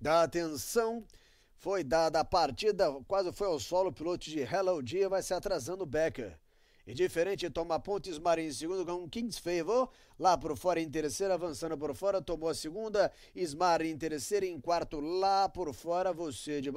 da atenção foi dada a partida, quase foi ao solo, o piloto de Hello Dia vai se atrasando o Becker. E diferente, toma Pontes Marinho em segundo com Kings Favor. Lá por fora em terceiro avançando por fora, tomou a segunda. Smar em terceiro em quarto, lá por fora, você de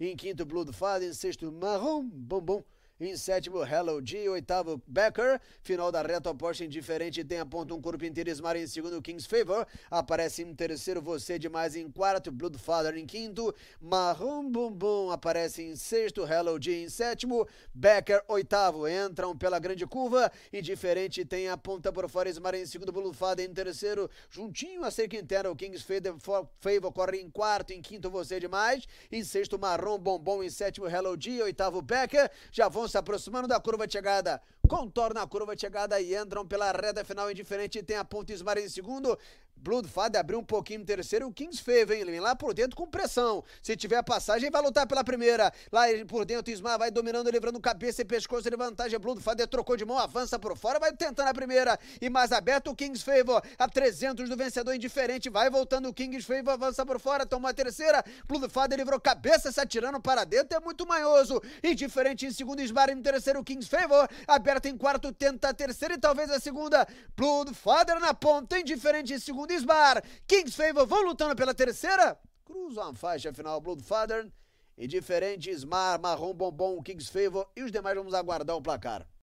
Em quinto, Blood Fad, em sexto, Marrom Bombom. Em sétimo, Hello G. Oitavo, Becker. Final da reta porsche indiferente tem a ponta um corpo inteiro. Smart em segundo, King's Favor. Aparece em terceiro, Você Demais em quarto. Bloodfather em quinto. Marrom Bumbum aparece em sexto. Hello G em sétimo. Becker oitavo. Entram pela grande curva. Indiferente tem a ponta por fora. Smart em segundo, Bloodfather em terceiro. Juntinho a cerca inteira, o King's Favor, Favor corre em quarto. Em quinto, Você Demais. Em sexto, Marrom Bombom. Em sétimo, Hello G. Oitavo, Becker. Já vão se aproximando da curva de chegada contorna a curva de chegada e entram pela reta final indiferente. Tem a Pontes Ismar em segundo. Bloodfad abriu um pouquinho no terceiro. O Kings Fave, hein? Vem lá por dentro com pressão. Se tiver a passagem, vai lutar pela primeira. Lá por dentro, Ismar vai dominando, livrando cabeça e pescoço de vantagem. Bloodfad trocou de mão, avança por fora, vai tentando a primeira. E mais aberto, o Kings Favor. A 300 do vencedor indiferente. Vai voltando o Kings Favor, avança por fora, toma a terceira. Bloodfad livrou cabeça, se atirando para dentro. É muito manhoso. Indiferente em segundo, Ismar em terceiro, o Kings Favor. Aberto tem quarto, tenta a terceira e talvez a segunda. Bloodfather na ponta, indiferente em segundo, Isbar. Kings Favor vão lutando pela terceira. Cruzam a faixa final, Bloodfather. Indiferente, Smar, Marrom Bombom, Kings Favor e os demais vamos aguardar o placar.